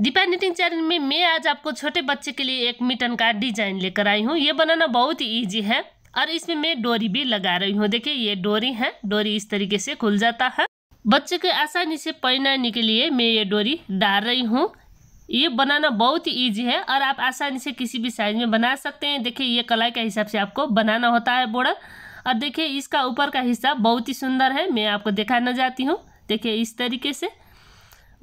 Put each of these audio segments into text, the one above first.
Deepa knitting channel में मैं आज आपको छोटे बच्चे के लिए एक मिटन का डिजाइन लेकर आई हूँ ये बनाना बहुत ही ईजी है और इसमें मैं डोरी भी लगा रही हूँ देखिए ये डोरी है डोरी इस तरीके से खुल जाता है बच्चे के आसानी से पहनाने के लिए मैं ये डोरी डाल रही हूँ ये बनाना बहुत ही ईजी है और आप आसानी से किसी भी साइज में बना सकते हैं देखिए ये कलाई के हिसाब से आपको बनाना होता है बोर्डर और देखिए इसका ऊपर का हिस्सा बहुत ही सुंदर है मैं आपको दिखाना चाहती हूँ देखिए इस तरीके से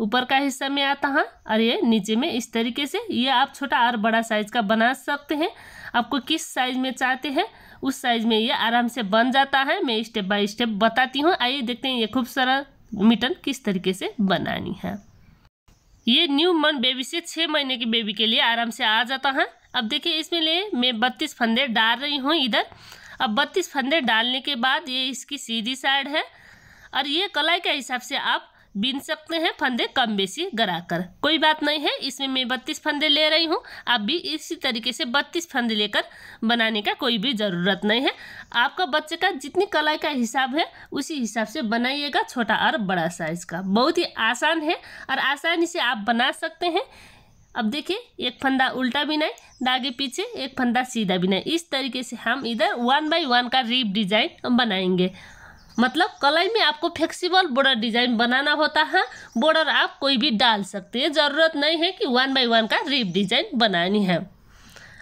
ऊपर का हिस्सा में आता है हाँ। और ये नीचे में इस तरीके से ये आप छोटा और बड़ा साइज का बना सकते हैं आपको किस साइज में चाहते हैं उस साइज में ये आराम से बन जाता है मैं स्टेप बाय स्टेप बताती हूँ आइए देखते हैं ये खूबसारा मिटन किस तरीके से बनानी है ये न्यू मन बेबी से छः महीने की बेबी के लिए आराम से आ जाता है हाँ। अब देखिए इसमें लिए मैं बत्तीस फंदे डाल रही हूँ इधर अब बत्तीस फंदे डालने के बाद ये इसकी सीधी साइड है और ये कलाई के हिसाब से आप बीन सकते हैं फंदे कम बेसी गरा कर कोई बात नहीं है इसमें मैं बत्तीस फंदे ले रही हूँ आप भी इसी तरीके से बत्तीस फंदे लेकर बनाने का कोई भी ज़रूरत नहीं है आपका बच्चे का जितनी कलाई का हिसाब है उसी हिसाब से बनाइएगा छोटा और बड़ा साइज़ का बहुत ही आसान है और आसानी से आप बना सकते हैं अब देखिए एक फंदा उल्टा बिनाए धागे पीछे एक फंदा सीधा भी नहीं इस तरीके से हम इधर वन बाई वन का रीप डिजाइन बनाएंगे मतलब कलाई में आपको फ्लेक्सिबल बॉर्डर डिजाइन बनाना होता है बॉर्डर आप कोई भी डाल सकते हैं ज़रूरत नहीं है कि वन बाई वन का रिप डिजाइन बनानी है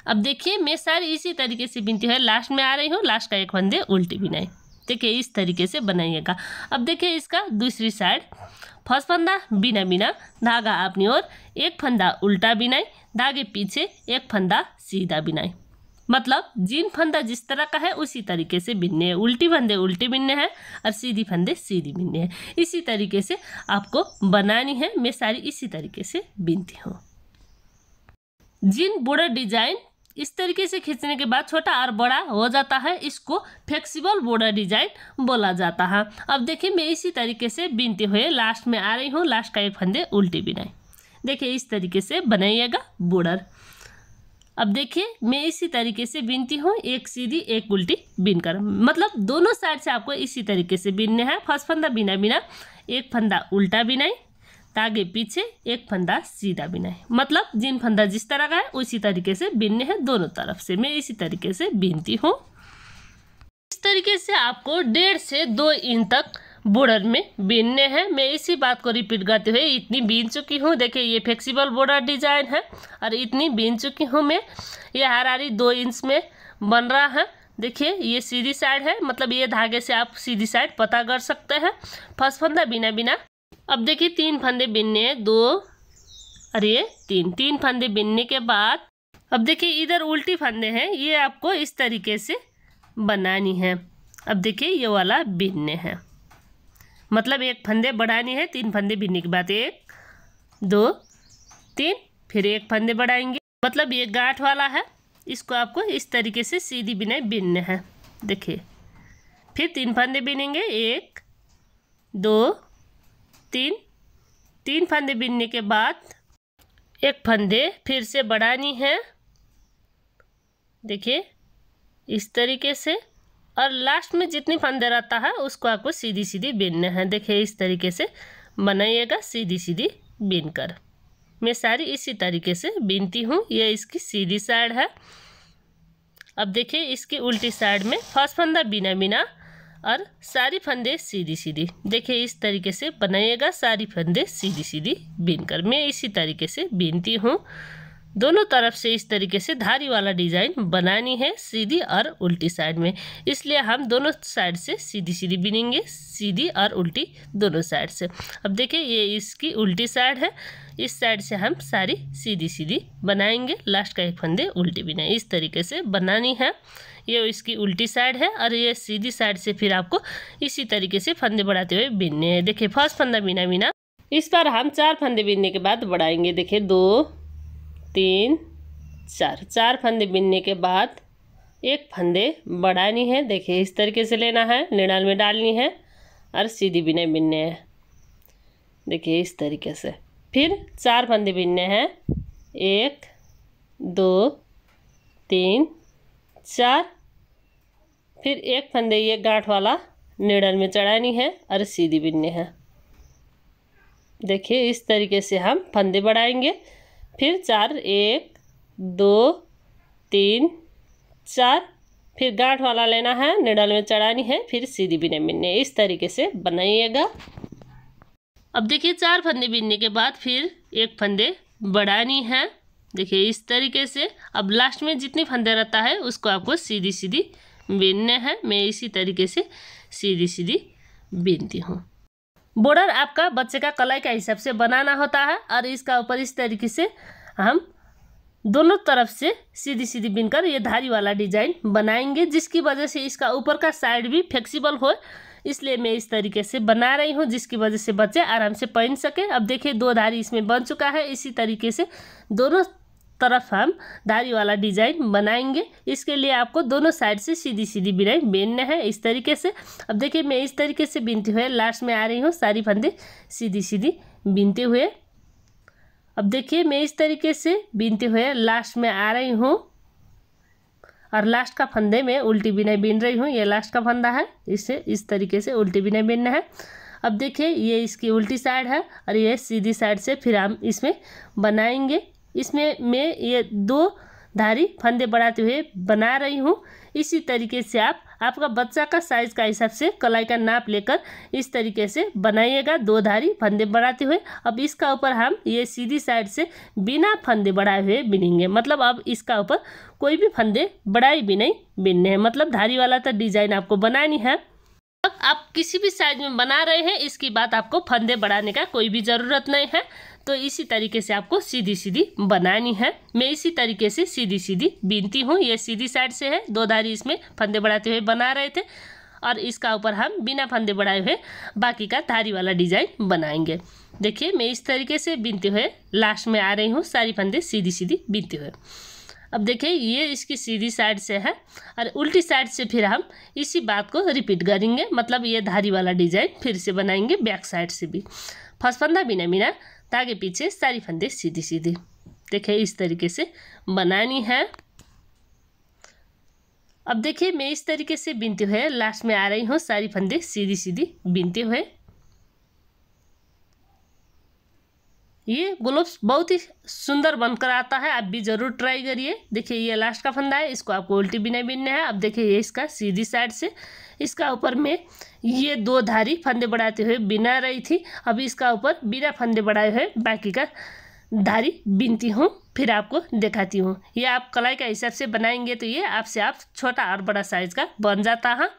अब देखिए मैं सारी इसी तरीके से बिनती है लास्ट में आ रही हूँ लास्ट का एक फंदे उल्टी बिनाई देखिए इस तरीके से बनाइएगा अब देखिए इसका दूसरी साइड फर्स्ट फंदा बिना बिना धागा अपनी ओर एक फंदा उल्टा बिनाई धागे पीछे एक फंदा सीधा बिनाई मतलब जिन फंदा जिस तरह का है उसी तरीके से बिनने हैं उल्टी फंदे उल्टे बिनने हैं और सीधी फंदे सीधी बिनने हैं इसी तरीके से आपको बनानी है मैं सारी इसी तरीके से बिनती हूँ जिन बुरा डिजाइन इस तरीके से खींचने के बाद छोटा और बड़ा हो जाता है इसको फ्लेक्सिबल बॉर्डर डिजाइन बोला जाता है अब देखिए मैं इसी तरीके से बिनते हुए लास्ट में आ रही हूँ लास्ट का एक फंदे उल्टी बिनाई देखिए इस तरीके से बनाइएगा बॉर्डर अब देखिए मैं इसी तरीके से बीनती हूँ एक सीधी एक उल्टी बीन कर मतलब दोनों साइड से आपको इसी तरीके से बिनने हैं फर्स्ट फंदा बिना बिना एक फंदा उल्टा बिनाई तागे पीछे एक फंदा सीधा बिनाए मतलब जिन फंदा जिस तरह का है उसी तरीके से बीनने हैं दोनों तरफ से मैं इसी तरीके से बीनती हूँ इस तरीके से आपको डेढ़ से दो इंच तक बॉर्डर में बीनने हैं मैं इसी बात को रिपीट करते हुए इतनी बीन चुकी हूँ देखिए ये फ्लेक्सिबल बॉर्डर डिजाइन है और इतनी बीन चुकी हूँ मैं ये हरारी दो इंच में बन रहा है देखिए ये सीधी साइड है मतलब ये धागे से आप सीधी साइड पता कर सकते हैं फर्स्ट फंदा बिना बिना अब देखिए तीन फंदे बिनने हैं दो अरे तीन तीन फंदे बिनने के बाद अब देखिए इधर उल्टी फंदे हैं ये आपको इस तरीके से बनानी है अब देखिए ये वाला बिनने हैं मतलब एक फंदे बढ़ाने हैं तीन फंदे बिनने के बाद एक दो तीन फिर एक फंदे बढ़ाएंगे मतलब ये गांठ वाला है इसको आपको इस तरीके से सीधी बिनाई बिनने हैं देखिए फिर तीन फंदे बिनेंगे एक दो तीन तीन फंदे बिनने के बाद एक फंदे फिर से बढ़ानी है देखिए इस तरीके से और लास्ट में जितनी फंदे रहता है उसको आपको सीधी सीधी बीनने हैं देखिए इस तरीके से बनाइएगा सीधी सीधी बीन कर मैं सारी इसी तरीके से बीनती हूँ यह इसकी सीधी साइड है अब देखिए इसकी उल्टी साइड में फर्स्ट फंदा बिना बिना और सारी फंदे सीधी सीधी देखिए इस तरीके से बनाइएगा सारी फंदे सीधी सीधी बीन कर मैं इसी तरीके से बीनती हूँ दोनों तरफ से इस तरीके से धारी वाला डिज़ाइन बनानी है सीधी और उल्टी साइड में इसलिए हम दोनों साइड से सीधी सीधी बिनेंगे सीधी और उल्टी दोनों साइड से अब देखिए ये इसकी उल्टी साइड है इस साइड से हम सारी सीधी सीधी बनाएंगे लास्ट का एक फंदे उल्टी बिना इस तरीके से बनानी है ये इसकी उल्टी साइड है और ये सीधी साइड से फिर आपको इसी तरीके से फंदे बढ़ाते हुए बिनने हैं देखिए फर्स्ट फंदा बिना बिना इस पर हम चार फंदे बिनने के बाद बढ़ाएंगे देखिए दो तीन चार चार फंदे बिनने के बाद एक फंदे बढ़ानी है देखिए इस तरीके से लेना है निडाल में डालनी है और सीधी बिने बिनने हैं देखिए इस तरीके से फिर चार फंदे बिनने हैं एक दो तीन चार फिर एक फंदे ये गांठ वाला निडल में चढ़ानी है और सीधी बिनने हैं देखिए इस तरीके से हम फंदे बढ़ाएंगे फिर चार एक दो तीन चार फिर गांठ वाला लेना है निडल में चढ़ानी है फिर सीधी बिने बिनने इस तरीके से बनाइएगा अब देखिए चार फंदे बिनने के बाद फिर एक फंदे बढ़ानी है देखिए इस तरीके से अब लास्ट में जितनी फंदे रहता है उसको आपको सीधी सीधी बीनने हैं मैं इसी तरीके से सीधी सीधी बीनती हूँ बॉर्डर आपका बच्चे का कलाई का हिसाब से बनाना होता है और इसका ऊपर इस तरीके से हम दोनों तरफ से सीधी सीधी बिनकर ये धारी वाला डिजाइन बनाएंगे जिसकी वजह से इसका ऊपर का साइड भी फ्लेक्सिबल हो इसलिए मैं इस तरीके से बना रही हूँ जिसकी वजह से बच्चे आराम से पहन सके अब देखिए दो धारी इसमें बन चुका है इसी तरीके से दोनों तरफ हम धारी वाला डिजाइन बनाएंगे इसके लिए आपको दोनों साइड से सीधी सीधी बिनाई बीनना है इस तरीके से अब देखिए मैं इस तरीके से बीनते हुए लास्ट में आ रही हूँ सारी फंदे सीधी सीधी बीनते हुए अब देखिए मैं इस तरीके से बीनते हुए लास्ट में आ रही हूँ और लास्ट का फंदे में उल्टी बिनाई बीन रही हूँ ये लास्ट का फंदा है इसे इस तरीके से उल्टी बिनाई बीनना है अब देखिए ये इसकी उल्टी साइड है और ये सीधी साइड से फिर हम इसमें बनाएंगे इसमें मैं ये दो धारी फंदे बढ़ाते हुए बना रही हूँ इसी तरीके से आप आपका बच्चा का साइज़ का हिसाब से कलाई का नाप लेकर इस तरीके से बनाइएगा दो धारी फंदे बढ़ाते हुए अब इसका ऊपर हम ये सीधी साइड से बिना फंदे बढ़ाए हुए बिनेंगे मतलब अब इसका ऊपर कोई भी फंदे बढ़ाए भी नहीं बिनने हैं मतलब धारी वाला तो डिज़ाइन आपको बनानी है अब आप किसी भी साइज में बना रहे हैं इसकी बात आपको फंदे बढ़ाने का कोई भी ज़रूरत नहीं है तो इसी तरीके से आपको सीधी सीधी बनानी है मैं इसी तरीके से सीधी सीधी बीनती हूँ ये सीधी साइड से है दो धारी इसमें फंदे बढ़ाते हुए बना रहे थे और इसका ऊपर हम बिना फंदे बढ़ाए हुए बाकी का धारी वाला डिजाइन बनाएंगे देखिए मैं इस तरीके से बीनते हुए लास्ट में आ रही हूँ सारी फंदे सीधी सीधी बीनते हुए अब देखिए ये इसकी सीधी साइड से है और उल्टी साइड से फिर हम इसी बात को रिपीट करेंगे मतलब ये धारी वाला डिजाइन फिर से बनाएंगे बैक साइड से भी फसफंदा बिना बिना धागे पीछे सारी फंदे सीधी सीधी देखिए इस तरीके से बनानी है अब देखिए मैं इस तरीके से बिनते हुए लास्ट में आ रही हूँ सारी फंदे सीधी सीधी बिनते हुए ये ग्लोब्स बहुत ही सुंदर बनकर आता है आप भी ज़रूर ट्राई करिए देखिए ये लास्ट का फंदा है इसको आपको उल्टी बिना बिनना है अब देखिए ये इसका सीधी साइड से इसका ऊपर में ये दो धारी फंदे बढ़ाते हुए बिना रही थी अब इसका ऊपर बिना फंदे बढ़ाए हुए बाकी का धारी बिनती हूँ फिर आपको दिखाती हूँ ये आप कलाई का हिसाब से बनाएंगे तो ये आपसे आप छोटा और बड़ा साइज़ का बन जाता है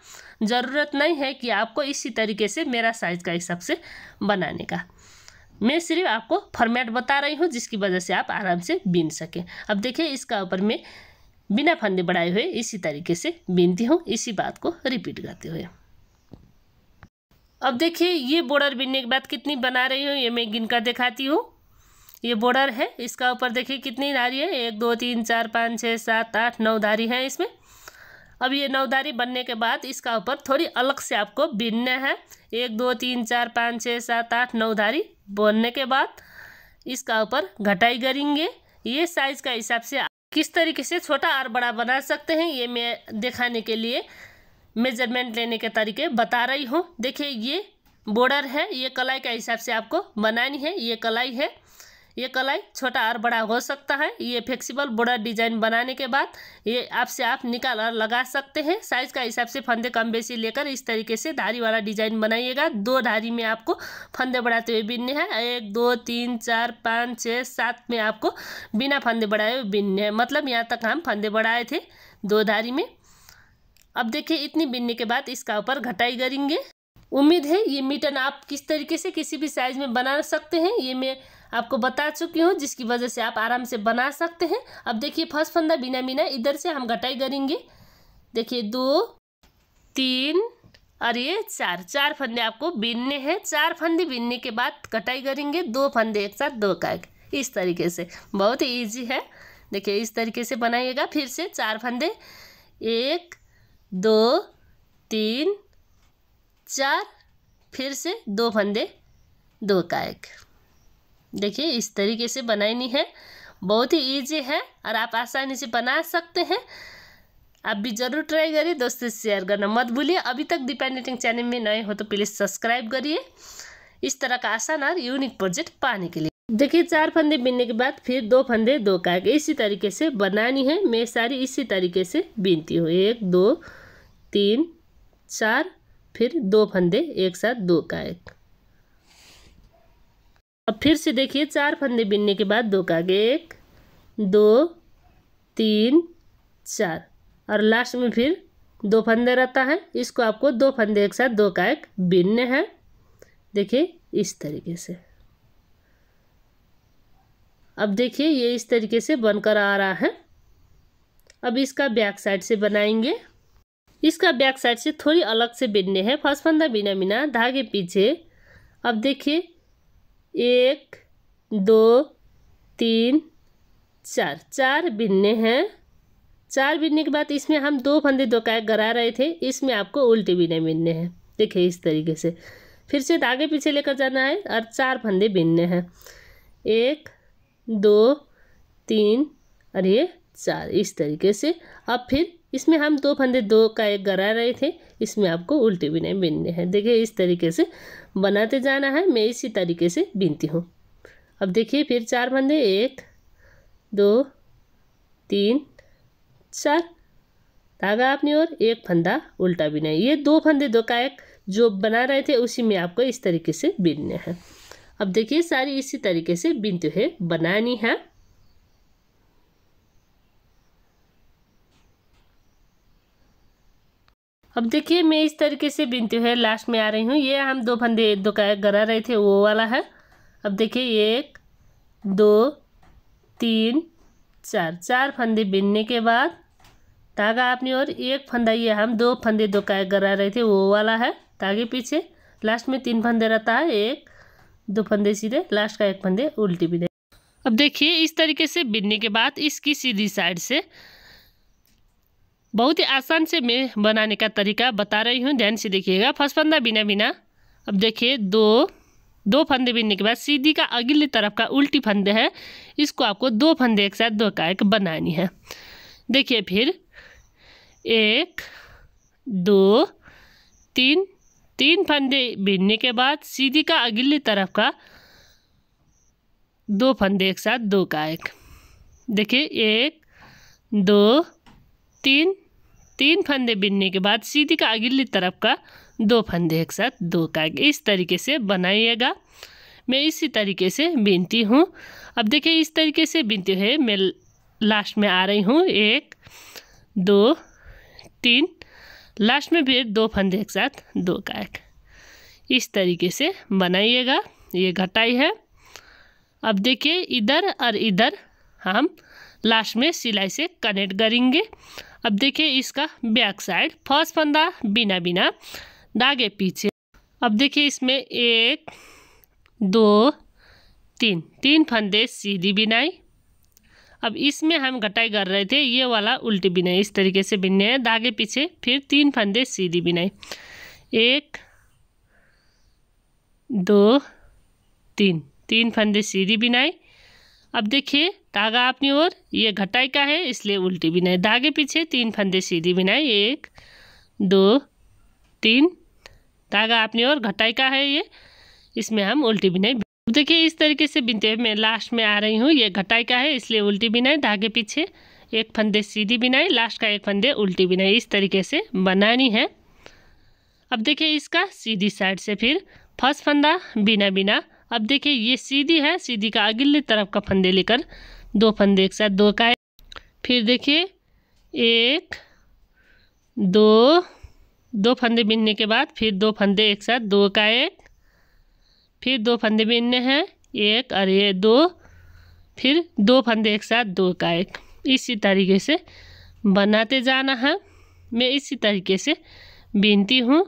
ज़रूरत नहीं है कि आपको इसी तरीके से मेरा साइज़ का हिसाब से बनाने का मैं सिर्फ आपको फॉर्मेट बता रही हूँ जिसकी वजह से आप आराम से बीन सकें अब देखिए इसका ऊपर मैं बिना फंदे बढ़ाए हुए इसी तरीके से बीनती हूँ इसी बात को रिपीट करते हुए अब देखिए ये बॉर्डर बीनने के बाद कितनी बना रही हूँ ये मैं गिन कर दिखाती हूँ ये बॉर्डर है इसका ऊपर देखिए कितनी धारी है एक दो तीन चार पाँच छः सात आठ नौ धारी है इसमें अब ये धारी बनने के बाद इसका ऊपर थोड़ी अलग से आपको बीनना है एक दो तीन चार पाँच छः सात आठ नौ धारी बोलने के बाद इसका ऊपर घटाई करेंगे ये साइज का हिसाब से किस तरीके से छोटा और बड़ा बना सकते हैं ये मैं दिखाने के लिए मेजरमेंट लेने के तरीके बता रही हूँ देखिए ये बॉर्डर है ये कलाई का हिसाब से आपको बनानी है ये कलाई है ये कलाई छोटा और बड़ा हो सकता है ये फ्लेक्सिबल बॉर्डर डिजाइन बनाने के बाद ये आपसे आप निकाल और लगा सकते हैं साइज का हिसाब से फंदे कम बेसी लेकर इस तरीके से धारी वाला डिजाइन बनाइएगा दो धारी में आपको फंदे बढ़ाते हुए बिनने हैं एक दो तीन चार पाँच छः सात में आपको बिना फंदे बढ़ाए हुए बिनने हैं मतलब यहाँ तक हम फंदे बढ़ाए थे दो धारी में अब देखिए इतनी बिनने के बाद इसका ऊपर घटाई करेंगे उम्मीद है ये मिटन आप किस तरीके से किसी भी साइज़ में बना सकते हैं ये मैं आपको बता चुकी हूँ जिसकी वजह से आप आराम से बना सकते हैं अब देखिए फर्स्ट फंदा बिना बिना इधर से हम घटाई करेंगे देखिए दो तीन और ये चार चार फंदे आपको बीनने हैं चार फंदे बीनने के बाद कटाई करेंगे दो फंदे एक साथ दो का एक इस तरीके से बहुत ही ईजी है देखिए इस तरीके से बनाइएगा फिर से चार फंदे एक दो तीन चार फिर से दो फंदे दो का एक देखिए इस तरीके से बनानी है बहुत ही ईजी है और आप आसानी से बना सकते हैं आप भी जरूर ट्राई करिए दोस्तों से शेयर करना मत भूलिए अभी तक दीपा चैनल में नए हो तो प्लीज़ सब्सक्राइब करिए इस तरह का आसान और यूनिक प्रोजेक्ट पाने के लिए देखिए चार फंदे बीनने के बाद फिर दो फंदे दो काग इसी तरीके से बनानी है मैं सारी इसी तरीके से बीनती हूँ एक दो तीन चार फिर दो फंदे एक साथ दो का एक अब फिर से देखिए चार फंदे बिनने के बाद दो का एक दो तीन चार और लास्ट में फिर दो फंदे रहता है इसको आपको दो फंदे एक साथ दो का एक बिनने हैं देखिए इस तरीके से अब देखिए ये इस तरीके से बनकर आ रहा है अब इसका बैक साइड से बनाएंगे इसका बैक साइड से थोड़ी अलग से बिनने हैं फर्स्ट फंदा बिना बिना धागे पीछे अब देखिए एक दो तीन चार चार बिन्ने हैं चार बिनने के बाद इसमें हम दो फंदे दो काय गरा रहे थे इसमें आपको उल्टे बिने बिनने हैं देखिए इस तरीके से फिर से आगे पीछे लेकर जाना है और चार फंदे बिनने हैं एक दो तीन और ये चार इस तरीके से अब फिर इसमें हम दो फंदे दो का एक गरा रहे थे इसमें आपको उल्टे बिनाई बीनने हैं देखिए इस तरीके से बनाते जाना है मैं इसी तरीके से बीनती हूँ अब देखिए फिर चार फंदे एक दो तीन चार धागा अपनी और एक फंदा उल्टा बिना ये दो फंदे दो का एक जो बना रहे थे उसी में आपको इस तरीके से बीनने हैं अब देखिए सारी इसी तरीके से बिनते हुए बनानी है अब देखिए मैं इस तरीके से बिनती हुए लास्ट में आ रही हूँ ये हम दो फंदे दो का गरा रहे थे वो वाला है अब देखिए एक दो तीन चार चार फंदे बिनने के बाद धागा आपने और एक फंदा ये हम दो फंदे दो का गरा रहे थे वो वाला है धागे पीछे लास्ट में तीन फंदे रहता है एक दो फंदे सीधे लास्ट का एक फंदे उल्टी भी अब देखिए इस तरीके से बिनने के बाद इसकी सीधी साइड से बहुत ही आसान से मैं बनाने का तरीका बता रही हूँ ध्यान से देखिएगा फर्स्ट फंदा बिना बिना अब देखिए दो दो फंदे बिनने के बाद सीधी का अगले तरफ का उल्टी फंदे है इसको आपको दो फंदे एक साथ दो का एक बनानी है देखिए फिर एक दो तीन तीन फंदे बिनने के बाद सीधी का अगले तरफ का दो फंदे एक साथ दो का एक देखिए एक दो तीन तीन फंदे बिनने के बाद सीधी का अगली तरफ का दो फंदे एक साथ दो का इस तरीके से बनाइएगा मैं इसी तरीके से बिनती हूँ अब देखिए इस तरीके से बिनते हुए मैं लास्ट में आ रही हूँ एक दो तीन लास्ट में फिर दो फंदे एक साथ दो का एक इस तरीके से बनाइएगा ये घटाई है अब देखिए इधर और इधर हम लास्ट में सिलाई से कनेक्ट करेंगे अब देखिए इसका बैक साइड फर्स्ट फंदा बिना बिना धागे पीछे अब देखिए इसमें एक दो तीन तीन फंदे सीधी बिनाई अब इसमें हम घटाई कर रहे थे ये वाला उल्टी बिनाई इस तरीके से बिनने हैं धागे पीछे फिर तीन फंदे सीधी बिनाई एक दो तीन तीन फंदे सीधी बिनाई अब देखिए धागा अपनी ओर ये घटाई का है इसलिए उल्टी बिनाई धागे पीछे तीन फंदे सीधी बिनाई एक दो तीन धागा अपनी ओर घटाई का है ये इसमें हम उल्टी बिनाई अब देखिए इस तरीके से बिनते मैं लास्ट में आ रही हूँ ये घटाई का है इसलिए उल्टी बिनाई धागे पीछे एक फंदे सीधी बिनाई लास्ट का एक फंदे उल्टी बिनाई इस तरीके से बनानी है अब देखिए इसका सीधी साइड से फिर फर्स्ट फंदा बिना बिना अब देखिए ये सीधी है सीधी का अगले तरफ का फंदे लेकर दो फंदे एक साथ दो का है। फिर देखिए एक दो दो फंदे बिनने के बाद फिर दो फंदे एक साथ दो का एक फिर दो फंदे बिनने हैं एक और ये दो फिर दो फंदे एक साथ दो का एक इसी तरीके से बनाते जाना है मैं इसी तरीके से बीनती हूँ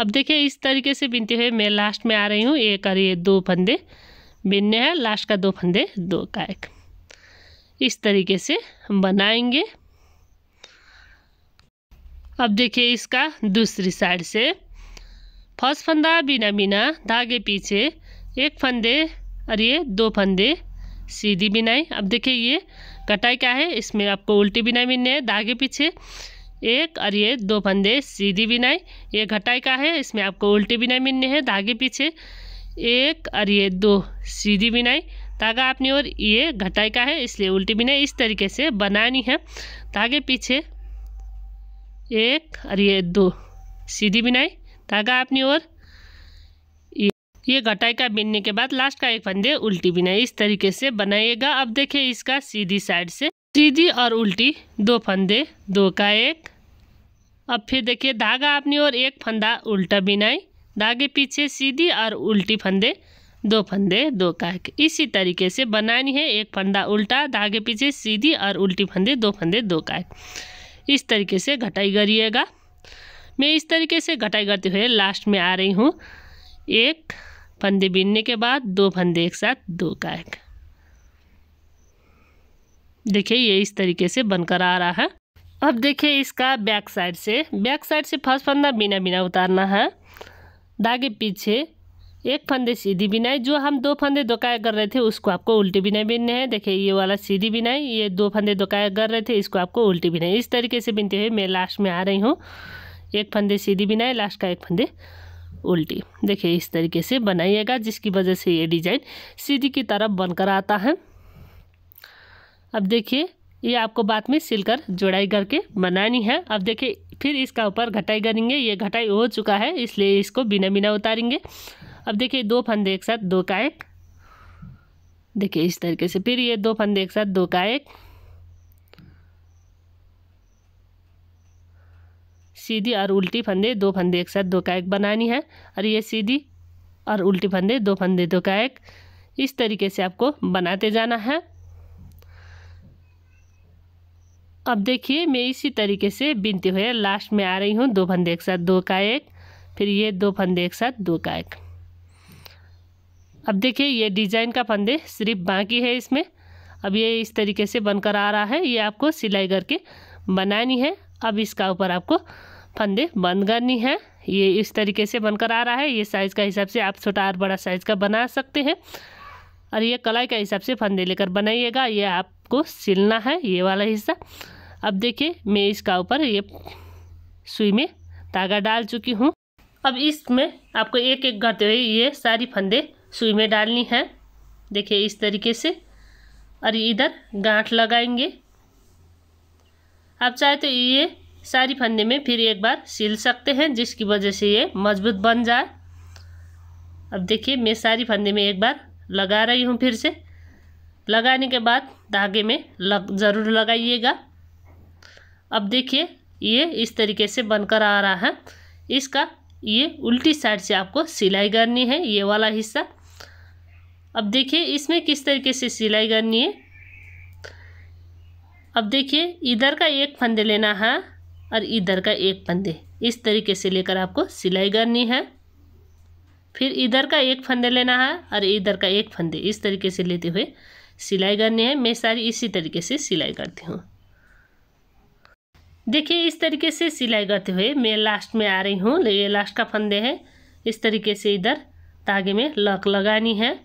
अब देखिए इस तरीके से बिनते हुए मैं लास्ट में आ रही हूँ एक और ये दो फंदे बिनने हैं लास्ट का दो फंदे दो का एक इस तरीके से हम बनाएंगे अब देखिए इसका दूसरी साइड से फर्स्ट फंदा बिना बिना धागे पीछे एक फंदे और ये दो फंदे सीधी बिनाई अब देखिए ये कटाई क्या है इसमें आपको उल्टी बिनाई बिनने है धागे पीछे एक और ये दो फंदे सीधी बिनाई ये घटाई का है इसमें आपको उल्टी बिनाई मिलनी है धागे पीछे एक और ये दो सीधी बिनाई धागा अपनी और ये घटाई का है इसलिए उल्टी बिनाई इस तरीके से बनानी है धागे पीछे एक और ये दो सीधी बिनाई धागा अपनी और ये घटाई का बिनने के बाद लास्ट का एक फंदे उल्टी बिनाई इस तरीके से बनाइएगा अब देखिए इसका सीधी साइड से सीधी और उल्टी दो फंदे दो का एक अब फिर देखिए धागा अपनी ओर एक फंदा उल्टा बिनाई धागे पीछे सीधी और उल्टी फंदे दो फंदे दो काक इसी तरीके से बनानी है एक फंदा उल्टा धागे पीछे सीधी और उल्टी फंदे दो फंदे दो काक इस तरीके से घटाई करिएगा मैं इस तरीके से घटाई करते हुए लास्ट में आ रही हूँ एक फंदे बीनने के बाद दो फंदे एक साथ दो काक देखिए ये इस तरीके से बनकर आ रहा है अब देखिए इसका बैक साइड से बैक साइड से फर्स्ट फंदा बिना बिना उतारना है धागे पीछे एक फंदे सीधी बिनाई जो हम दो फंदे दोकाया कर रहे थे उसको आपको उल्टी बिनाई बिनने हैं देखिए ये वाला सीधी बिनाई ये दो फंदे दोकाया कर रहे थे इसको आपको उल्टी बिनाई इस तरीके से बिनते हुए मैं लास्ट में आ रही हूँ एक फंदे सीधी बिनाई लास्ट का एक फंदे उल्टी देखिए इस तरीके से बनाइएगा जिसकी वजह से ये डिजाइन सीधी की तरफ बनकर आता है अब देखिए ये आपको बाद में सिलकर जोड़ाई करके बनानी है अब देखिए फिर इसका ऊपर घटाई करेंगे ये घटाई हो चुका है इसलिए इसको बिना बिना उतारेंगे अब देखिए दो फंदे एक साथ दो का एक देखिए इस तरीके से फिर ये दो फंदे एक साथ दो का एक सीधी और उल्टी फंदे दो फंदे एक साथ दो का एक बनानी है और ये सीधी और उल्टी फंदे दो फंदे दो का एक इस तरीके से आपको बनाते जाना है अब देखिए मैं इसी तरीके से बिनती हुए लास्ट में आ रही हूँ दो फंदे एक साथ दो का एक फिर ये दो फंदे एक साथ दो का एक अब देखिए ये डिजाइन का फंदे सिर्फ बाकी है इसमें अब ये इस तरीके से बनकर आ रहा है ये आपको सिलाई करके बनानी है अब इसका ऊपर आपको फंदे बंद करनी है ये इस तरीके से बनकर आ रहा है ये साइज़ का हिसाब से आप छोटा और बड़ा साइज़ का बना सकते हैं और ये कलाई का हिसाब से फंदे लेकर बनाइएगा ये आपको सिलना है ये वाला हिस्सा अब देखिए मैं इसका ऊपर ये सुई में धागा डाल चुकी हूँ अब इसमें आपको एक एक करते हुए ये सारी फंदे सुई में डालनी है देखिए इस तरीके से और इधर गांठ लगाएंगे आप चाहे तो ये सारी फंदे में फिर एक बार सिल सकते हैं जिसकी वजह से ये मजबूत बन जाए अब देखिए मैं सारी फंदे में एक बार लगा रही हूँ फिर से लगाने के बाद धागे में लग ज़रूर लगाइएगा अब देखिए ये इस तरीके से बनकर आ रहा है इसका ये उल्टी साइड से आपको सिलाई करनी है ये वाला हिस्सा अब देखिए इसमें किस तरीके से सिलाई करनी है अब देखिए इधर का एक फंदे लेना है और इधर का एक फंदे इस तरीके से लेकर आपको सिलाई करनी है फिर इधर का एक फंदे लेना है और इधर का एक फंदे इस तरीके से लेते हुए सिलाई करनी है मैं सारी इसी तरीके से सिलाई करती हूँ देखिए इस तरीके से सिलाई करते हुए मैं लास्ट में आ रही हूँ ये लास्ट का फंदे है इस तरीके से इधर धागे में लक लगानी है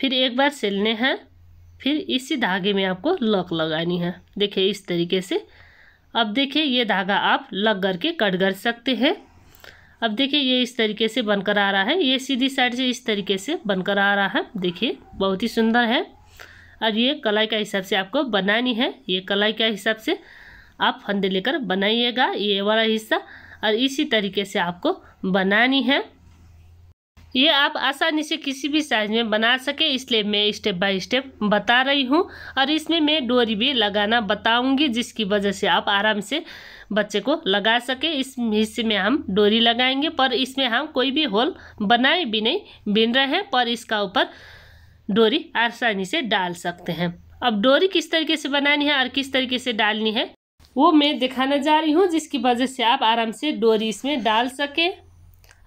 फिर एक बार सिलने हैं फिर इसी धागे में आपको लक लगानी है देखिए इस तरीके से अब देखिए ये धागा आप लग करके कट कर सकते हैं अब देखिए ये इस तरीके से बनकर आ रहा है ये सीधी साइड से इस तरीके से बनकर आ रहा है देखिए बहुत ही सुंदर है अब ये कलाई का हिसाब से आपको बनानी है ये कलाई का हिसाब से आप फंदे लेकर बनाइएगा ये वाला हिस्सा और इसी तरीके से आपको बनानी है ये आप आसानी से किसी भी साइज़ में बना सके इसलिए मैं स्टेप बाय स्टेप बता रही हूँ और इसमें मैं डोरी भी लगाना बताऊँगी जिसकी वजह से आप आराम से बच्चे को लगा सके इस हिस्से में हम डोरी लगाएंगे पर इसमें हम कोई भी होल बनाए भी नहीं बिन रहे हैं पर इसका ऊपर डोरी आसानी से डाल सकते हैं अब डोरी किस तरीके से बनानी है और किस तरीके से डालनी है वो मैं दिखाना जा रही हूँ जिसकी वजह से आप आराम से डोरी इसमें डाल सके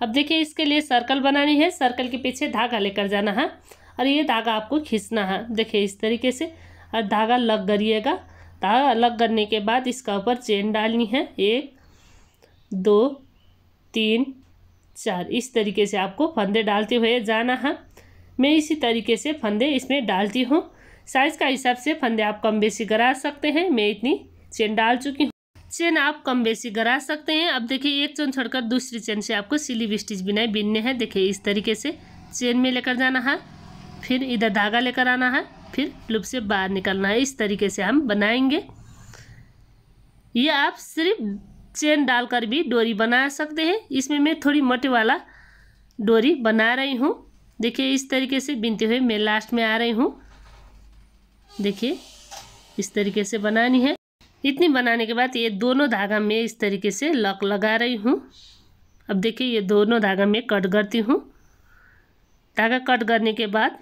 अब देखिए इसके लिए सर्कल बनानी है सर्कल के पीछे धागा लेकर जाना है हाँ। और ये धागा आपको खींचना है हाँ। देखिए इस तरीके से और धागा लग करिएगा धागा लग करने के बाद इसका ऊपर चेन डालनी है एक दो तीन चार इस तरीके से आपको फंदे डालते हुए जाना है हाँ। मैं इसी तरीके से फंदे इसमें डालती हूँ साइज़ का हिसाब से फंदे आप कम बेसी करा सकते हैं मैं इतनी चेन डाल चुकी हूँ चेन आप कम बेसी गरा सकते हैं अब देखिए एक चेन छोड़कर दूसरी चेन से आपको सिली स्टिच बिनाई बिनने हैं देखिए इस तरीके से चेन में लेकर जाना है फिर इधर धागा लेकर आना है फिर लूप से बाहर निकलना है इस तरीके से हम बनाएंगे ये आप सिर्फ चेन डालकर भी डोरी बना सकते हैं इसमें मैं थोड़ी मोटे वाला डोरी बना रही हूँ देखिए इस तरीके से बिनते हुए मैं लास्ट में आ रही हूँ देखिए इस तरीके से बनानी है इतनी बनाने के बाद ये दोनों धागा में इस तरीके से लक लगा रही हूँ अब देखिए ये दोनों धागा में कट करती हूँ धागा कट करने के बाद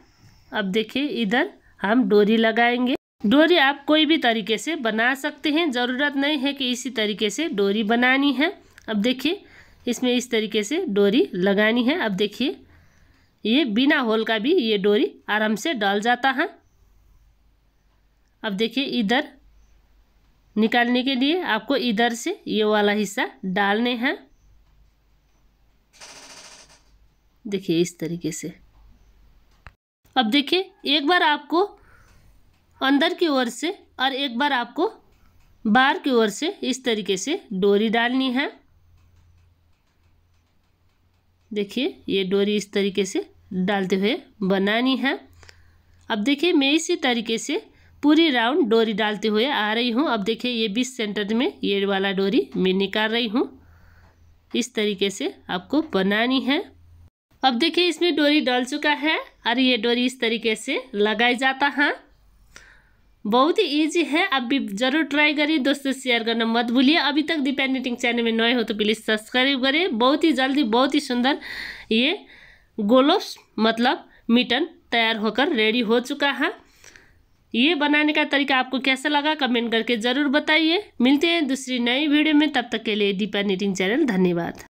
अब देखिए इधर हम डोरी लगाएंगे डोरी आप कोई भी तरीके से बना सकते हैं ज़रूरत नहीं है कि इसी तरीके से डोरी बनानी है अब देखिए इसमें इस तरीके से डोरी लगानी है अब देखिए ये बिना होल का भी ये डोरी आराम से डाल जाता है अब देखिए इधर निकालने के लिए आपको इधर से ये वाला हिस्सा डालने हैं देखिए इस तरीके से अब देखिए एक बार आपको अंदर की ओर से और एक बार आपको बाहर की ओर से इस तरीके से डोरी डालनी है देखिए ये डोरी इस तरीके से डालते हुए बनानी है अब देखिए मैं इसी तरीके से पूरी राउंड डोरी डालते हुए आ रही हूँ अब देखिए ये बीस सेंटर में ये वाला डोरी मैं निकाल रही हूँ इस तरीके से आपको बनानी है अब देखिए इसमें डोरी डाल चुका है और ये डोरी इस तरीके से लगाई जाता है बहुत ही ईजी है आप भी जरूर ट्राई करिए दोस्तों शेयर करना मत भूलिए अभी तक दीपा डिपेंडेटिंग चैनल में नए हो तो प्लीज़ सब्सक्राइब करें बहुत ही जल्दी बहुत ही सुंदर ये गोलोस मतलब मिटन तैयार होकर रेडी हो चुका है ये बनाने का तरीका आपको कैसा लगा कमेंट करके ज़रूर बताइए मिलते हैं दूसरी नई वीडियो में तब तक के लिए दीपा नीटिंग चैनल धन्यवाद